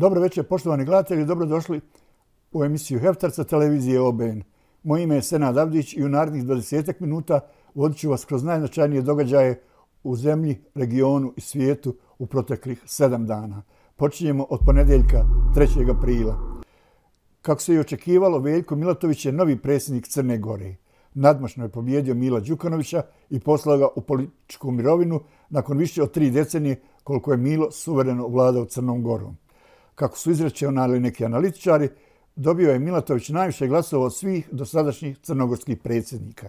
Dobro večer, poštovani gledatelji, dobrodošli u emisiju Heftarca televizije OBN. Moje ime je Senad Avdić i u narednih 20 minuta vodit ću vas kroz najznačajnije događaje u zemlji, regionu i svijetu u proteklih sedam dana. Počinjemo od ponedeljka 3. aprila. Kako se je očekivalo, Veljko Milatović je novi predsjednik Crne Gore. Nadmašno je pobjedio Mila Đukanovića i poslao ga u političku mirovinu nakon više od tri decenije koliko je Milo suvereno vladao Crnom Gorom kako su izračunali neki analitičari, dobio je Milatović najviše glasova od svih dosadašnjih crnogorskih predsjednika.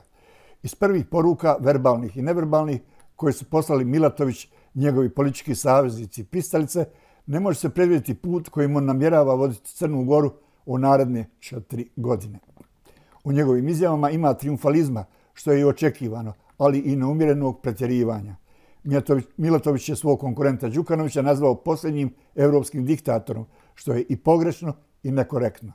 Iz prvih poruka, verbalnih i neverbalnih, koje su poslali Milatović, njegovi politički savjeznici i pristalice, ne može se predvidjeti put kojim on namjerava voditi Crnu Goru u naredne četiri godine. U njegovim izjavama ima triumfalizma, što je i očekivano, ali i neumjerenog pretjerivanja. Mjetović, Milatović je svog konkurenta Đukanovića nazvao posljednjim evropskim diktatorom, što je i pogrešno i nekorektno.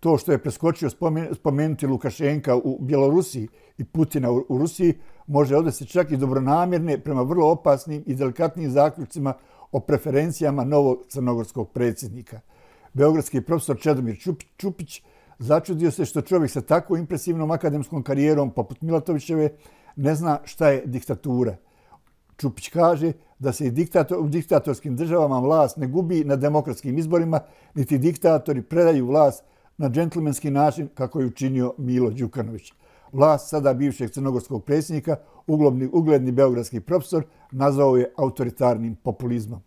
To što je preskočio spomenuti Lukašenka u Bjelorusiji i Putina u Rusiji može odvesti čak i dobronamjerne prema vrlo opasnim i delikatnim zaključcima o preferencijama novog crnogorskog predsjednika. Beogradski profesor Čedomir Čupić začudio se što čovjek sa tako impresivnom akademskom karijerom poput Milatovićeve ne zna šta je diktatura – Čupić kaže da se i u diktatorskim državama vlast ne gubi na demokratskim izborima, niti diktatori predaju vlast na džentlmenski način kako je učinio Milo Đukanović. Vlast sada bivšeg crnogorskog predsjednika, uglobni, ugledni beogradski profesor, nazvao je autoritarnim populizmom.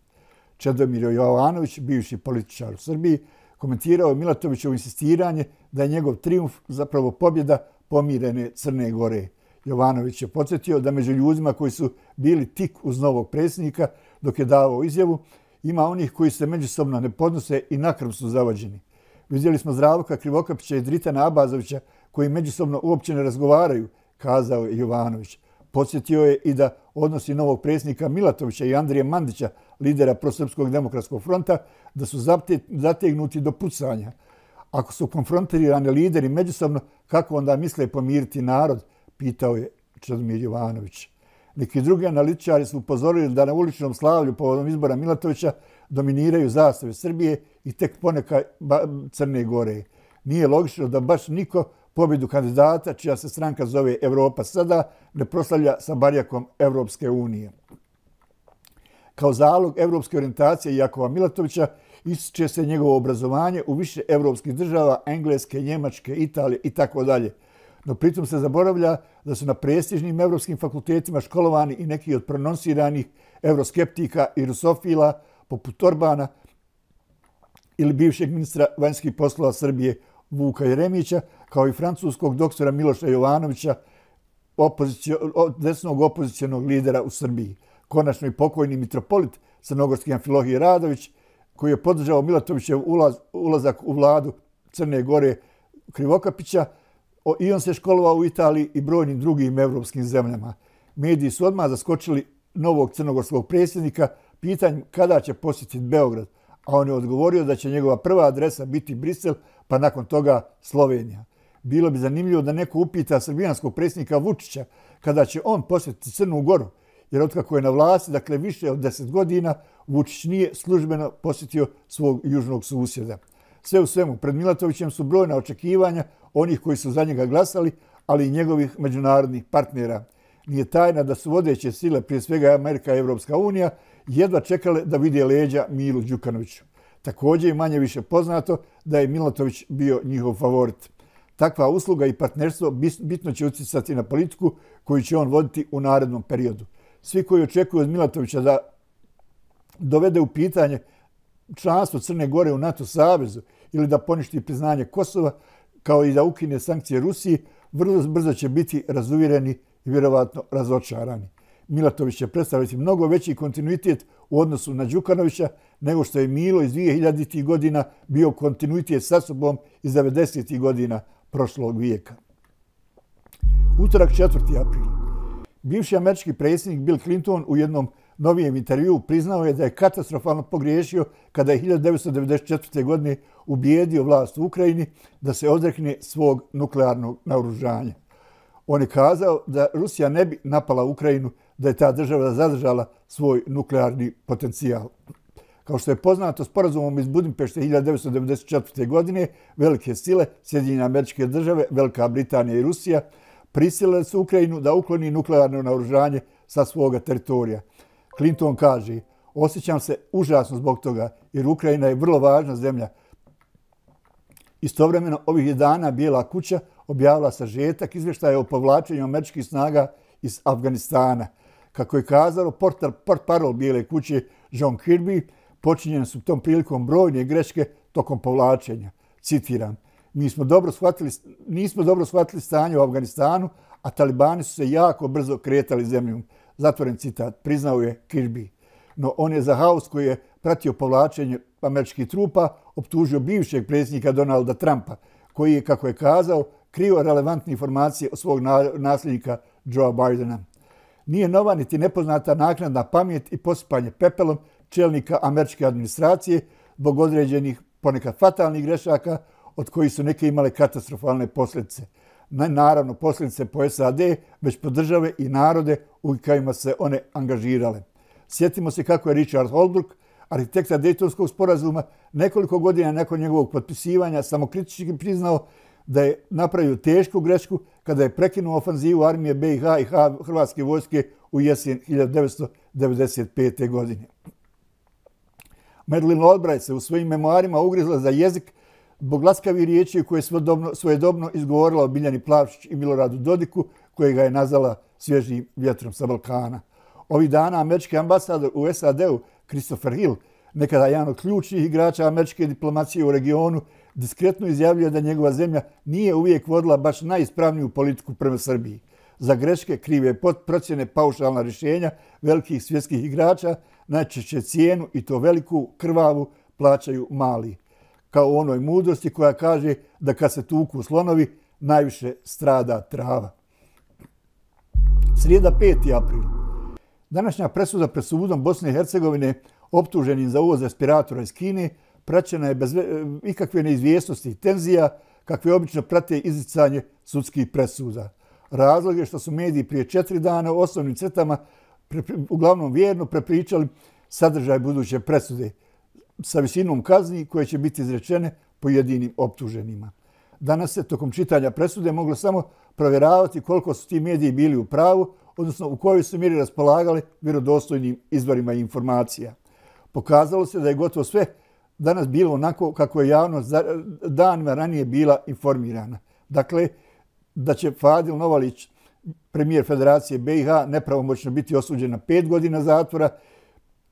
Čedomir Jovanović, bivši političar u Srbiji, komentirao je Milatovićevo insistiranje da je njegov triumf zapravo pobjeda pomirene Crne Goreje. Jovanović je podsjetio da među ljudima koji su bili tik uz novog predsjednika dok je davao izjavu, ima onih koji se međusobno ne podnose i nakrom su zavađeni. Vidjeli smo Zdravka Krivokapića i Dritana Abazovića koji međusobno uopće ne razgovaraju, kazao je Jovanović. Podsjetio je i da odnosi novog predsjednika Milatovića i Andrije Mandića, lidera Prosrpskog demokratskog fronta, da su zategnuti do pucanja. Ako su konfrontirani lideri međusobno, kako onda misle pomiriti narod, pitao je Čedomir Jovanović. Neki drugi analitičari su upozorili da na uličnom slavlju povodom izbora Milatovića dominiraju zastave Srbije i tek poneka Crne Gore. Nije logično da baš niko pobjedu kandidata, čija se stranka zove Evropa sada, ne proslavlja sa barjakom Evropske unije. Kao zalog evropske orijentacije Jakova Milatovića ističe se njegovo obrazovanje u više evropskih država, Engleske, Njemačke, Italije i tako dalje. No pritom se zaboravlja da su na prestižnim evropskim fakultetima školovani i neki od prononsiranih euroskeptika i rusofila poput Orbana ili bivšeg ministra vanjskih poslova Srbije Vuka Jeremića, kao i francuskog doktora Miloša Jovanovića, opozicio, desnog opozicijonog lidera u Srbiji. Konačno i pokojni mitropolit Crnogorski Amfilohije Radović, koji je podržao Milatovićev ulaz, ulazak u vladu Crne Gore Krivokapića, i on se školovao u Italiji i brojnim drugim evropskim zemljama. Mediji su odmah zaskočili novog crnogorskog predsjednika pitanjem kada će posjetiti Beograd, a on je odgovorio da će njegova prva adresa biti Brisel, pa nakon toga Slovenija. Bilo bi zanimljivo da neko upita srbijanskog predsjednika Vučića kada će on posjetiti Crnu Goru, jer otkako je na vlasti, dakle više od deset godina, Vučić nije službeno posjetio svog južnog susjeda. Sve u svemu, pred Milatovićem su brojna očekivanja, onih koji su za njega glasali, ali i njegovih međunarodnih partnera. Nije tajna da su vodeće sile, prije svega Amerika i Evropska unija, jedva čekale da vide leđa Milu Đukanoviću. Također je manje više poznato da je Milatović bio njihov favorit. Takva usluga i partnerstvo bitno će utjecati na politiku koju će on voditi u narednom periodu. Svi koji očekuju od Milatovića da dovede u pitanje članstvo Crne Gore u NATO savezu ili da poništi priznanje Kosova, kao i da ukine sankcije Rusiji, vrlo brzo će biti razuvireni i vjerovatno razočarani. Milatović će predstaviti mnogo veći kontinuitet u odnosu na Đukanovića nego što je Milo iz 2000. godina bio kontinuitet sa sobom iz 90. godina prošlog vijeka. Utorak 4. april. Bivši američki predsjednik Bill Clinton u jednom novijem intervju priznao je da je katastrofalno pogriješio kada je 1994. godine ubijedio vlast u Ukrajini da se odrekne svog nuklearnog naoružanja. On je kazao da Rusija ne bi napala Ukrajinu da je ta država zadržala svoj nuklearni potencijal. Kao što je poznato s porazumom iz Budimpešte 1994. godine, velike sile Sjedinjene američke države, Velika Britanija i Rusija prisilile su Ukrajinu da ukloni nuklearno naoružanje sa svoga teritorija. Clinton kaže, osjećam se užasno zbog toga jer Ukrajina je vrlo važna zemlja. Istovremeno ovih dana Bijela kuća objavila sažetak izveštaja o povlačenju američkih snaga iz Afganistana. Kako je kazalo portar port parol Bijele kuće John Kirby, počinjene su tom prilikom brojne greške tokom povlačenja. Citiram, Mi smo dobro shvatili, nismo dobro shvatili stanje u Afganistanu, a talibani su se jako brzo kretali zemljom zatvoren citat, priznao je Kirby. No on je za haos koji je pratio povlačenje američkih trupa optužio bivšeg predsjednika Donalda Trumpa, koji je, kako je kazao, krio relevantne informacije o svog nasljednika Joe Bidena. Nije nova niti nepoznata naknadna pamjet i pospanje pepelom čelnika američke administracije zbog određenih ponekad fatalnih grešaka od kojih su neke imale katastrofalne posljedice – naravno posljedice po SAD, već po države i narode u kojima se one angažirale. Sjetimo se kako je Richard Holbrook, arhitekta Daytonskog sporazuma, nekoliko godina nakon njegovog potpisivanja samokritički priznao da je napravio tešku grešku kada je prekinuo ofanzivu armije BiH i Hrvatske vojske u jesen 1995. godine. Madeline Albright se u svojim memoarima ugrizla za jezik zbog laskavih riječi koje je svojedobno izgovorila Biljani Plavšić i Miloradu Dodiku, koje ga je nazvala svježim vjetrom sa Balkana. Ovi dana američki ambasador u SAD-u, Christopher Hill, nekada jedan od ključnih igrača američke diplomacije u regionu, diskretno izjavljuje da njegova zemlja nije uvijek vodila baš najispravniju politiku prema Srbiji. Za greške krive pot paušalna rješenja velikih svjetskih igrača, najčešće cijenu i to veliku krvavu plaćaju mali kao u onoj mudrosti koja kaže da kad se tuku slonovi, najviše strada trava. Srijeda 5. april. Današnja presuda pred sudom Bosne i Hercegovine optuženim za uvoz respiratora iz Kine praćena je bez ikakve neizvjesnosti i tenzija kakve obično prate izricanje sudskih presuda. Razlog je što su mediji prije četiri dana u osnovnim crtama, uglavnom vjerno, prepričali sadržaj buduće presude sa visinom kazni koje će biti izrečene pojedinim optuženima. Danas se tokom čitanja presude moglo samo provjeravati koliko su ti mediji bili u pravu, odnosno u kojoj su miri raspolagali vjerodostojnim izvorima informacija. Pokazalo se da je gotovo sve danas bilo onako kako je javnost danima ranije bila informirana. Dakle, da će Fadil Novalić, premijer Federacije BiH, nepravomoćno biti osuđen na pet godina zatvora,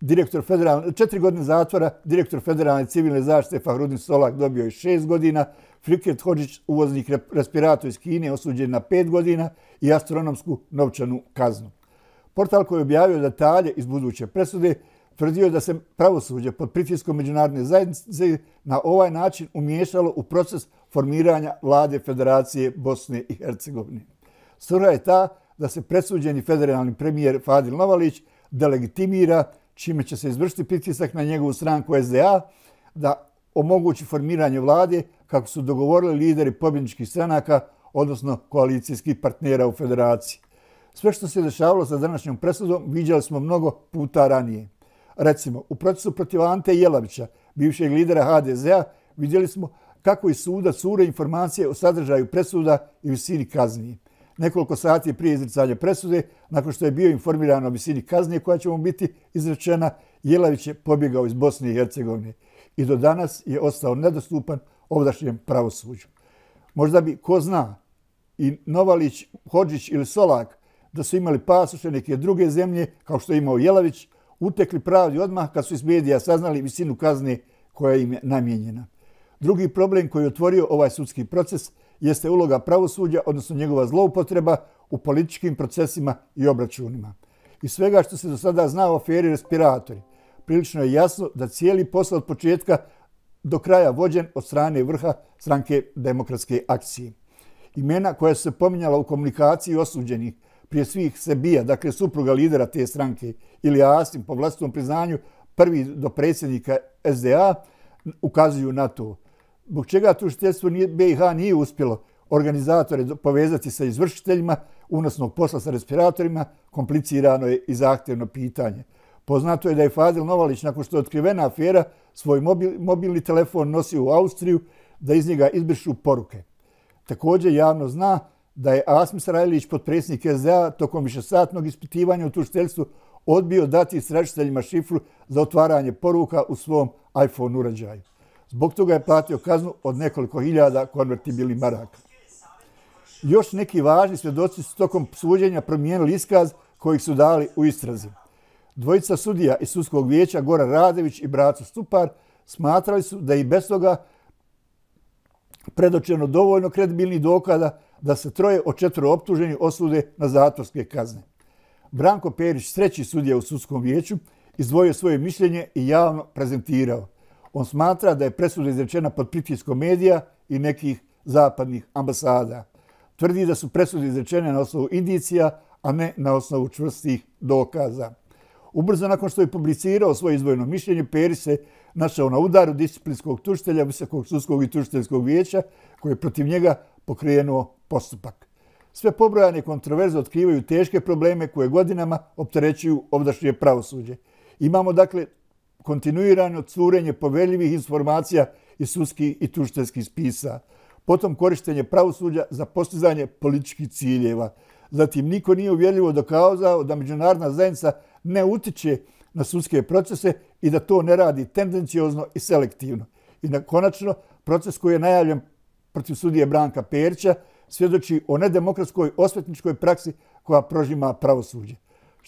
direktor federalne, četiri godine zatvora, direktor federalne civilne zaštite Fahrudin Solak dobio je šest godina, Frikret Hođić, uvoznik respirator iz Kine, osuđen na pet godina i astronomsku novčanu kaznu. Portal koji je objavio detalje iz buduće presude tvrdio je da se pravosuđe pod pritiskom međunarodne zajednice na ovaj način umiješalo u proces formiranja vlade Federacije Bosne i Hercegovine. Sura je ta da se presuđeni federalni premijer Fadil Novalić delegitimira čime će se izvršiti pritisak na njegovu stranku SDA da omogući formiranje vlade kako su dogovorili lideri pobjedničkih stranaka, odnosno koalicijskih partnera u federaciji. Sve što se dešavalo sa današnjom presudom viđali smo mnogo puta ranije. Recimo, u procesu protiv Ante Jelavića, bivšeg lidera HDZ-a, vidjeli smo kako i suda cure informacije o sadržaju presuda i visini kaznije nekoliko sati prije izricanja presude, nakon što je bio informiran o visini kazne koja će mu biti izrečena, Jelavić je pobjegao iz Bosne i Hercegovine i do danas je ostao nedostupan ovdašnjem pravosuđu. Možda bi, ko zna, i Novalić, Hođić ili Solak da su imali pasoše neke druge zemlje, kao što je imao Jelavić, utekli pravdi odmah kad su iz medija saznali visinu kazne koja im je namjenjena. Drugi problem koji je otvorio ovaj sudski proces je jeste uloga pravosuđa, odnosno njegova zloupotreba u političkim procesima i obračunima. I svega što se do sada zna o aferi respiratori, prilično je jasno da cijeli posao od početka do kraja vođen od strane vrha stranke demokratske akcije. Imena koja su se pominjala u komunikaciji osuđenih prije svih Sebija, dakle supruga lidera te stranke ili Asim po vlastnom priznanju prvi do predsjednika SDA, ukazuju na to zbog čega tužiteljstvo nije, BiH nije uspjelo organizatore povezati sa izvršiteljima unosnog posla sa respiratorima, komplicirano je i zahtjevno pitanje. Poznato je da je Fazil Novalić, nakon što je otkrivena afera, svoj mobilni telefon nosi u Austriju da iz njega izbršu poruke. Također javno zna da je Asm Sarajlić, podpresnik SDA, tokom višesatnog ispitivanja u tužiteljstvu odbio dati istražiteljima šifru za otvaranje poruka u svom iPhone uređaju. Zbog toga je platio kaznu od nekoliko hiljada konvertibili maraka. Još neki važni svjedoci su tokom suđenja promijenili iskaz koji su dali u istrazi. Dvojica sudija iz sudskog vijeća Gora Radević i Braco Stupar smatrali su da i bez toga predočeno dovoljno kredibilnih dokada da se troje od četvro optuženi osude na zatvorske kazne. Branko Perić, sreći sudija u sudskom vijeću, izdvojio svoje mišljenje i javno prezentirao – On smatra da je presuda izrečena pod pritiskom medija i nekih zapadnih ambasada. Tvrdi da su presude izrečene na osnovu indicija, a ne na osnovu čvrstih dokaza. Ubrzo nakon što je publicirao svoje izvojno mišljenje, Peri se našao na udaru disciplinskog tuštelja Visokog sudskog i tuštelskog vijeća, koji je protiv njega pokrenuo postupak. Sve pobrojane kontroverze otkrivaju teške probleme koje godinama opterećuju ovdašnje pravosuđe. Imamo dakle kontinuirano curenje poveljivih informacija iz sudskih i tuštenskih spisa, potom korištenje pravosuđa za postizanje političkih ciljeva. Zatim, niko nije uvjerljivo dokazao da međunarodna zajednica ne utiče na sudske procese i da to ne radi tendencijozno i selektivno. I na konačno, proces koji je najavljen protiv sudije Branka Perća svjedoči o nedemokratskoj osvetničkoj praksi koja prožima pravosuđe.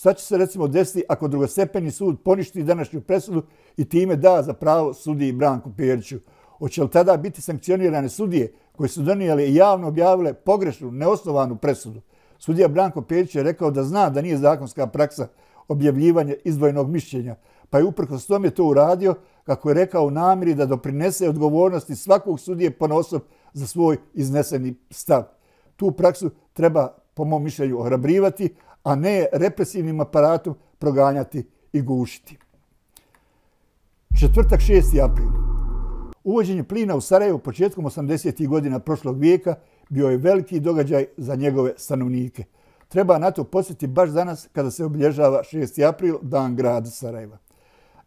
Šta će se recimo desiti ako drugostepeni sud poništi današnju presudu i time da za pravo sudiji Branku Perću? Hoće li tada biti sankcionirane sudije koje su donijeli i javno objavile pogrešnu, neosnovanu presudu? Sudija Branko Perić je rekao da zna da nije zakonska praksa objavljivanje izdvojenog mišljenja, pa je uprko s tom je to uradio, kako je rekao, u namiri da doprinese odgovornosti svakog sudije ponosob za svoj izneseni stav. Tu praksu treba, po mom mišljenju, ohrabrivati, a ne represivnim aparatom proganjati i gušiti. Četvrtak 6. april. Uvođenje plina u Sarajevu početkom 80. godina prošlog vijeka bio je veliki događaj za njegove stanovnike. Treba na to posjeti baš danas kada se oblježava 6. april, dan grada Sarajeva.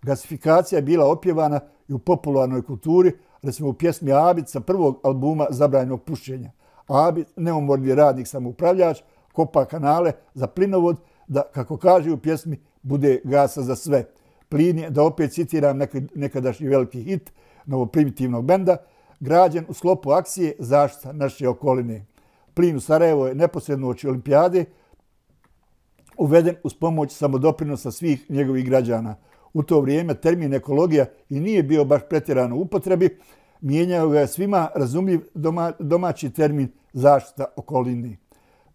Gasifikacija je bila opjevana i u popularnoj kulturi, recimo u pjesmi Abit sa prvog albuma Zabranjenog pušćenja. Abit, neumorni radnik samoupravljač, kopa kanale za plinovod, da, kako kaže u pjesmi, bude gasa za sve. Plin je, da opet citiram nekadašnji veliki hit novoprimitivnog benda, građen u sklopu akcije zaštita naše okoline. Plin u Sarajevo je neposredno oči olimpijade uveden uz pomoć samodoprinosa svih njegovih građana. U to vrijeme termin ekologija i nije bio baš pretjerano u upotrebi, mijenjao ga svima razumljiv domaći termin zaštita okoline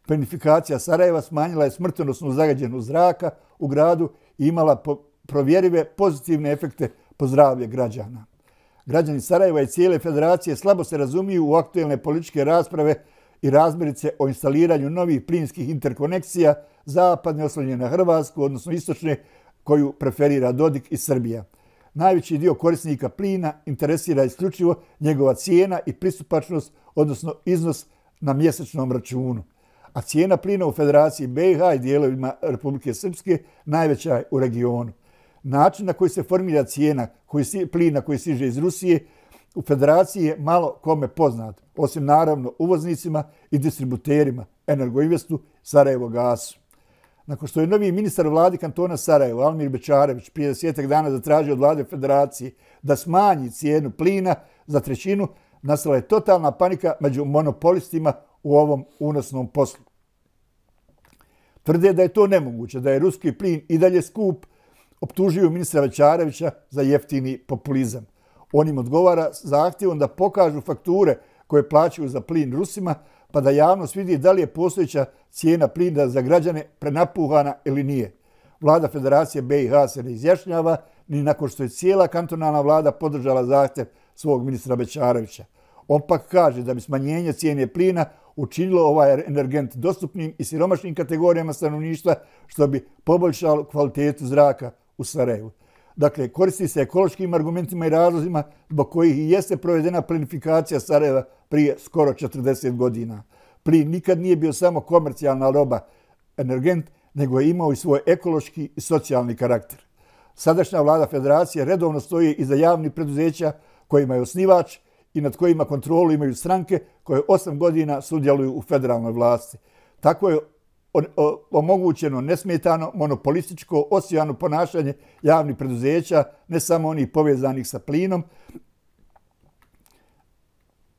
plinifikacija Sarajeva smanjila je smrtenosnu zagađenu zraka u gradu i imala provjerive pozitivne efekte po zdravlje građana. Građani Sarajeva i cijele federacije slabo se razumiju u aktuelne političke rasprave i razmirice o instaliranju novih plinskih interkonekcija zapadne oslovnje na Hrvatsku, odnosno istočne, koju preferira Dodik i Srbija. Najveći dio korisnika plina interesira isključivo njegova cijena i pristupačnost, odnosno iznos na mjesečnom računu a cijena plina u Federaciji BiH i dijelovima Republike Srpske najveća je u regionu. Način na koji se formira cijena koji si, plina koji siže iz Rusije u Federaciji je malo kome poznat, osim naravno uvoznicima i distributerima Energoinvestu Sarajevo gasu. Nakon što je novi ministar vladi kantona Sarajevo, Almir Bečarević, prije desetak dana zatražio od vlade federacije da smanji cijenu plina za trećinu, nastala je totalna panika među monopolistima u ovom unosnom poslu tvrde da je to nemoguće, da je ruski plin i dalje skup, optužuju ministra Vačarevića za jeftini populizam. On im odgovara zahtjevom da pokažu fakture koje plaćaju za plin Rusima, pa da javnost vidi da li je postojeća cijena plina za građane prenapuhana ili nije. Vlada Federacije BiH se ne izjašnjava, ni nakon što je cijela kantonalna vlada podržala zahtjev svog ministra Bečarevića. On pak kaže da bi smanjenje cijene plina učinilo ovaj energent dostupnim i siromašnim kategorijama stanovništva što bi poboljšalo kvalitetu zraka u Sarajevu. Dakle, koristi se ekološkim argumentima i razlozima zbog kojih i jeste provedena planifikacija Sarajeva prije skoro 40 godina. Plin nikad nije bio samo komercijalna roba energent, nego je imao i svoj ekološki i socijalni karakter. Sadašnja vlada federacije redovno stoji iza javnih preduzeća kojima je osnivač, i nad kojima kontrolu imaju stranke koje osam godina sudjeluju u federalnoj vlasti. Tako je omogućeno nesmetano monopolističko osijano ponašanje javnih preduzeća, ne samo onih povezanih sa plinom,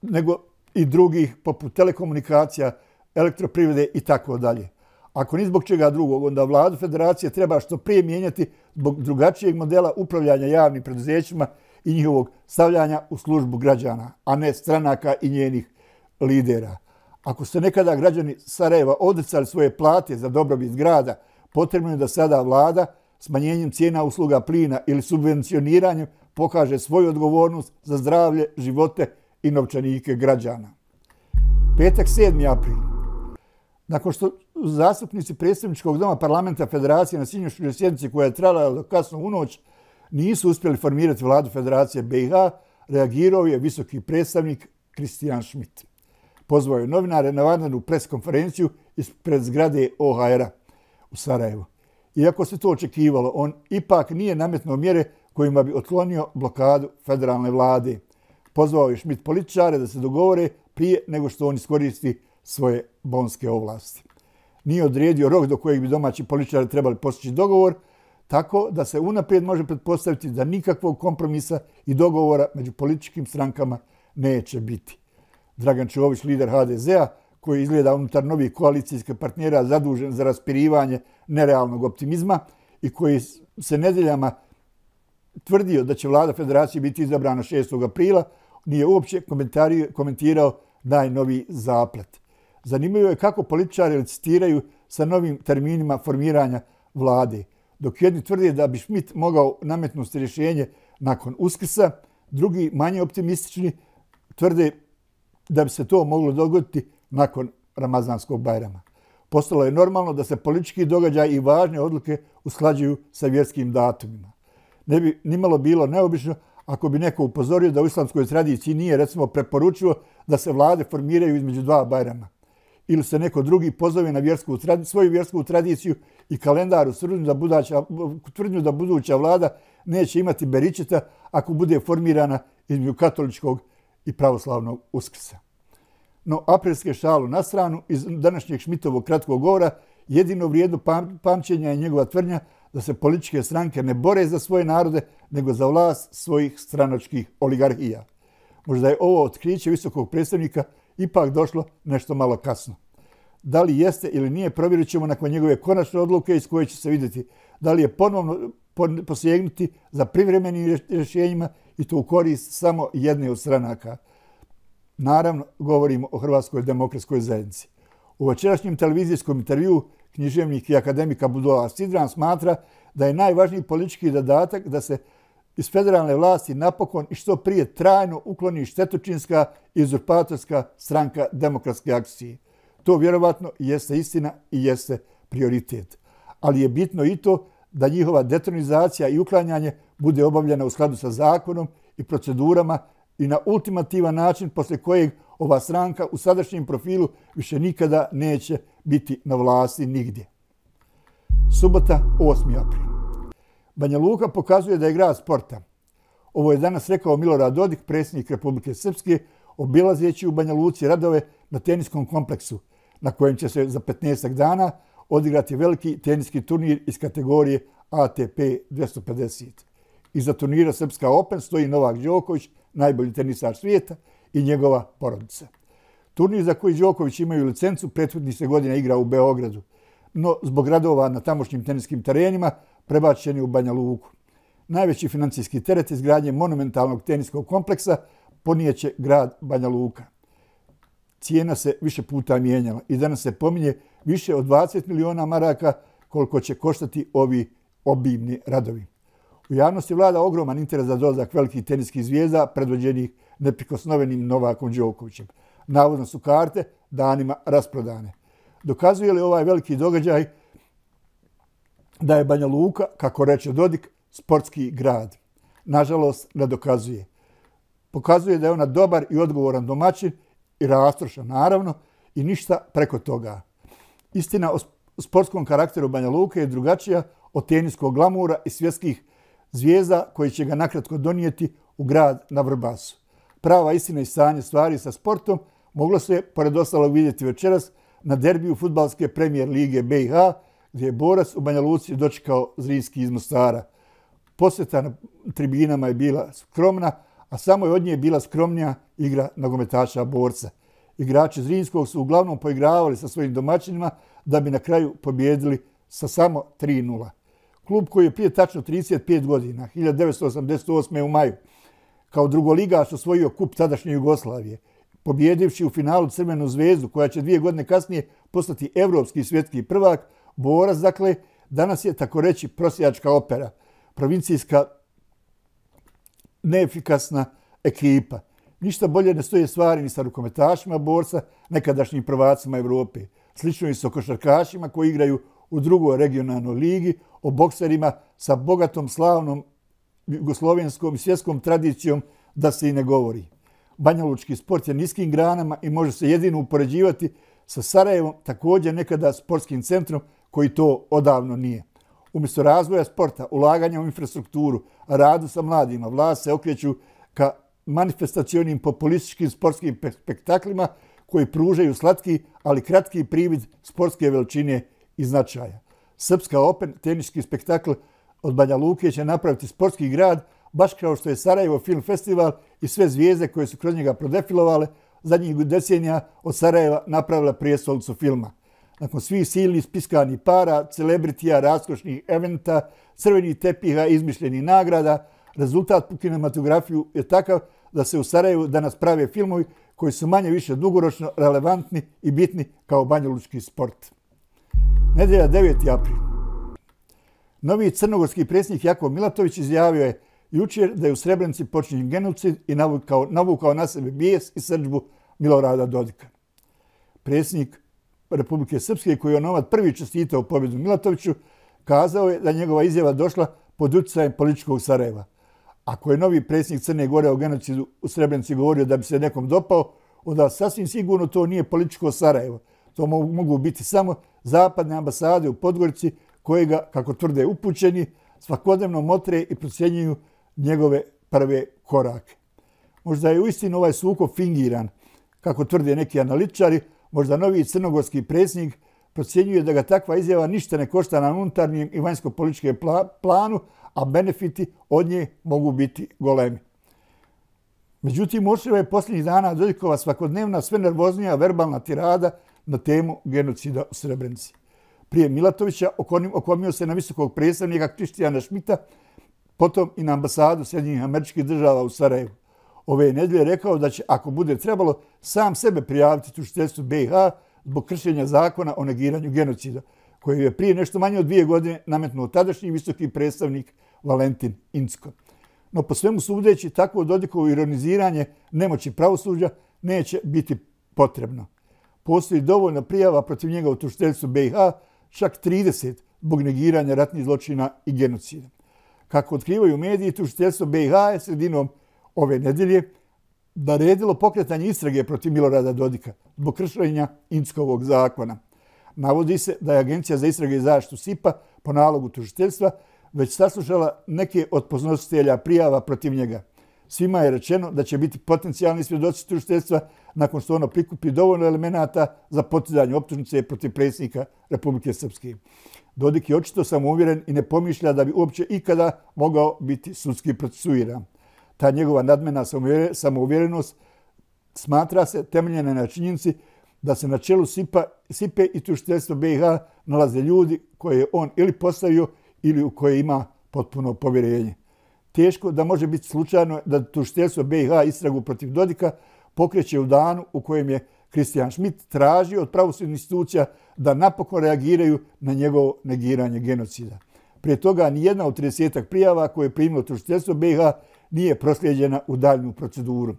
nego i drugih poput telekomunikacija, elektroprivode i tako dalje. Ako ni zbog čega drugog, onda vladu federacije treba što prije mijenjati zbog drugačijeg modela upravljanja javnim preduzećima i njihovog stavljanja u službu građana, a ne stranaka i njenih lidera. Ako se nekada građani Sarajeva odricali svoje plate za dobrobit grada, potrebno je da sada vlada smanjenjem cijena usluga plina ili subvencioniranjem pokaže svoju odgovornost za zdravlje, živote i novčanike građana. Petak 7. april. Nakon što zastupnici predstavničkog doma parlamenta federacije na sinjošnjoj sjednici koja je trala do kasno u noć, nisu uspjeli formirati vladu Federacije BiH, reagirao je visoki predstavnik Kristijan Schmidt. Pozvao je novinare na vanjenu preskonferenciju ispred zgrade OHR-a u Sarajevu. Iako se to očekivalo, on ipak nije nametno mjere kojima bi otlonio blokadu federalne vlade. Pozvao je Schmidt političare da se dogovore prije nego što on iskoristi svoje bonske ovlasti. Nije odredio rok do kojeg bi domaći političari trebali postići dogovor, tako da se unaprijed može pretpostaviti da nikakvog kompromisa i dogovora među političkim strankama neće biti. Dragan Čović, lider HDZ-a, koji izgleda unutar novih koalicijskih partnera zadužen za raspirivanje nerealnog optimizma i koji se nedeljama tvrdio da će vlada federacije biti izabrana 6. aprila, nije uopće komentirao najnoviji zaplet. Zanimljivo je kako političari licitiraju sa novim terminima formiranja vlade – dok jedni tvrde da bi Schmidt mogao nametnuti rješenje nakon uskrsa, drugi, manje optimistični, tvrde da bi se to moglo dogoditi nakon Ramazanskog bajrama. Postalo je normalno da se politički događaj i važne odluke usklađuju sa vjerskim datumima. Ne bi nimalo bilo neobično ako bi neko upozorio da u islamskoj tradiciji nije, recimo, preporučio da se vlade formiraju između dva bajrama ili se neko drugi pozove na vjersku, svoju vjersku tradiciju i kalendaru tvrdnju da, budaća, tvrdnju da buduća vlada neće imati beričeta ako bude formirana između katoličkog i pravoslavnog uskrsa. No, aprilske šalu na stranu iz današnjeg Šmitovog kratkog govora jedino vrijedno pamćenja je njegova tvrdnja da se političke stranke ne bore za svoje narode, nego za vlast svojih stranočkih oligarhija. Možda je ovo otkriće visokog predstavnika ipak došlo nešto malo kasno da li jeste ili nije, provjerit ćemo nakon njegove konačne odluke iz koje će se vidjeti da li je ponovno posjegnuti za privremenim rješenjima i to u korist samo jedne od stranaka. Naravno, govorimo o Hrvatskoj demokratskoj zajednici. U večerašnjem televizijskom intervju književnik i akademika Budova Sidran smatra da je najvažniji politički dodatak da se iz federalne vlasti napokon i što prije trajno ukloni štetočinska i uzurpatorska stranka demokratske akcije. To vjerovatno jeste istina i jeste prioritet. Ali je bitno i to da njihova detronizacija i uklanjanje bude obavljena u skladu sa zakonom i procedurama i na ultimativan način posle kojeg ova stranka u sadašnjem profilu više nikada neće biti na vlasti nigdje. Subota, 8. april. Banja Luka pokazuje da je grad sporta. Ovo je danas rekao Milorad Dodik, predsjednik Republike Srpske, obilazeći u Banja Luci radove na teniskom kompleksu – na kojem će se za 15 dana odigrati veliki teniski turnir iz kategorije ATP 250. Iza turnira Srpska Open stoji Novak Đoković, najbolji tenisar svijeta i njegova porodica. Turnir za koji Đoković imaju licencu prethodnih se godina igra u Beogradu, no zbog radova na tamošnjim teniskim terenima prebačen je u Banja Luku. Najveći financijski teret izgradnje monumentalnog teniskog kompleksa ponijeće grad Banja Luka cijena se više puta mijenjala i danas se pominje više od 20 miliona maraka koliko će koštati ovi obimni radovi. U javnosti vlada ogroman interes za dolazak velikih teniskih zvijezda predvođenih neprikosnovenim Novakom Đokovićem. Navodno su karte danima rasprodane. Dokazuje li ovaj veliki događaj da je Banja Luka, kako reče Dodik, sportski grad? Nažalost, ne dokazuje. Pokazuje da je ona dobar i odgovoran domaćin i rastrošan, naravno, i ništa preko toga. Istina o sportskom karakteru Banja Luka je drugačija od teniskog glamura i svjetskih zvijezda koji će ga nakratko donijeti u grad na Vrbasu. Prava istina i stanje stvari sa sportom moglo se, pored ostalog, vidjeti večeras na derbiju futbalske premijer Lige BiH, gdje je Borac u Banja Luci dočekao Zrinski iz Mostara. Posjeta na tribinama je bila skromna, a samo je od nje bila skromnija igra nogometača borca. Igrači Zrinskog su uglavnom poigravali sa svojim domaćinima da bi na kraju pobjedili sa samo 3-0. Klub koji je prije tačno 35 godina, 1988. u maju, kao drugoligaš osvojio kup tadašnje Jugoslavije, pobjedivši u finalu Crvenu zvezdu, koja će dvije godine kasnije postati evropski svjetski prvak, Borac, dakle, danas je tako reći prosijačka opera, provincijska neefikasna ekipa. Ništa bolje ne stoje stvari ni sa rukometašima borca, nekadašnjim prvacima Evrope. Slično i sa košarkašima koji igraju u drugoj regionalnoj ligi, o bokserima sa bogatom, slavnom jugoslovenskom i svjetskom tradicijom da se i ne govori. Banjalučki sport je niskim granama i može se jedino upoređivati sa Sarajevom, također nekada sportskim centrom koji to odavno nije. Umjesto razvoja sporta, ulaganja u infrastrukturu, radu sa mladima, vlast se okreću ka manifestacijonim populističkim sportskim spektaklima koji pružaju slatki, ali kratki privid sportske veličine i značaja. Srpska Open teniski spektakl od Banja Luke će napraviti sportski grad, baš kao što je Sarajevo film festival i sve zvijezde koje su kroz njega prodefilovale, zadnjih decenija od Sarajeva napravila prijestolicu filma nakon svih silnih spiskani para, celebritija, raskošnih eventa, crvenih tepiha, izmišljenih nagrada, rezultat u kinematografiju je takav da se u Sarajevu danas prave filmovi koji su manje više dugoročno relevantni i bitni kao banjolučki sport. Nedelja 9. april. Novi crnogorski predsjednik Jako Milatović izjavio je jučer da je u Srebrenici počinjen genocid i navukao, navukao na sebe bijes i srđbu Milorada Dodika. Predsjednik Republike Srpske, koji je Novak prvi čestitao pobjedu Milatoviću, kazao je da njegova izjava došla pod utjecajem političkog Sarajeva. Ako je novi predsjednik Crne Gore o genocidu u Srebrenici govorio da bi se nekom dopao, onda sasvim sigurno to nije političko Sarajevo. To mogu biti samo zapadne ambasade u Podgorici, koje ga, kako tvrde upućeni, svakodnevno motre i procjenjuju njegove prve korake. Možda je u istinu ovaj sukob fingiran, kako tvrde neki analitičari, Možda novi crnogorski predsjednik procjenjuje da ga takva izjava ništa ne košta na unutarnjem i vanjsko-političkem planu, a benefiti od nje mogu biti golemi. Međutim, ošljiva je posljednjih dana Dodikova svakodnevna sve nervoznija verbalna tirada na temu genocida u Srebrenici. Prije Milatovića okomio se na visokog predstavnika Krištijana Šmita, potom i na ambasadu Sjedinjih američkih država u Sarajevu ove nedelje rekao da će, ako bude trebalo, sam sebe prijaviti tušiteljstvu BiH zbog kršenja zakona o negiranju genocida, koji je prije nešto manje od dvije godine nametnuo tadašnji visoki predstavnik Valentin Incko. No po svemu sudeći, takvo dodikovo ironiziranje nemoći pravosuđa neće biti potrebno. Postoji dovoljno prijava protiv njega u tušiteljstvu BiH, čak 30 zbog negiranja ratnih zločina i genocida. Kako otkrivaju mediji, tušiteljstvo BiH je sredinom ove nedelje naredilo pokretanje istrage protiv Milorada Dodika zbog kršenja Inckovog zakona. Navodi se da je Agencija za istrage i zaštitu SIPA po nalogu tužiteljstva već saslušala neke od poznostelja prijava protiv njega. Svima je rečeno da će biti potencijalni svjedoci tužiteljstva nakon što ono prikupi dovoljno elemenata za potizanje optužnice protiv predsjednika Republike Srpske. Dodik je očito samouvjeren i ne pomišlja da bi uopće ikada mogao biti sudski procesuiran ta njegova nadmena samouvjerenost smatra se temeljene na činjenci da se na čelu SIPA, SIPE i tušiteljstvo BiH nalaze ljudi koje je on ili postavio ili u koje ima potpuno povjerenje. Teško da može biti slučajno da tušiteljstvo BiH istragu protiv Dodika pokreće u danu u kojem je Kristijan Schmidt tražio od pravosudnih institucija da napokon reagiraju na njegovo negiranje genocida. Prije toga, nijedna od 30 prijava koje je primilo tušiteljstvo BiH nije proslijeđena u daljnu proceduru.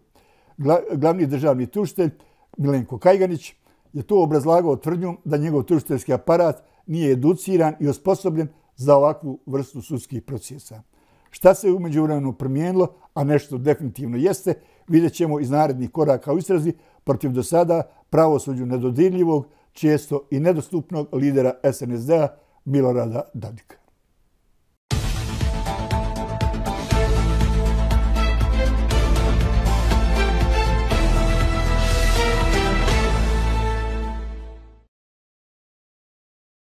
Glavni državni tuštelj Milenko Kajganić je to obrazlagao tvrdnjom da njegov tuštelski aparat nije educiran i osposobljen za ovakvu vrstu sudskih procesa. Šta se umeđu vremenu promijenilo, a nešto definitivno jeste, vidjet ćemo iz narednih koraka u istrazi protiv do sada pravosuđu nedodirljivog, često i nedostupnog lidera SNSD-a Milorada Dadika.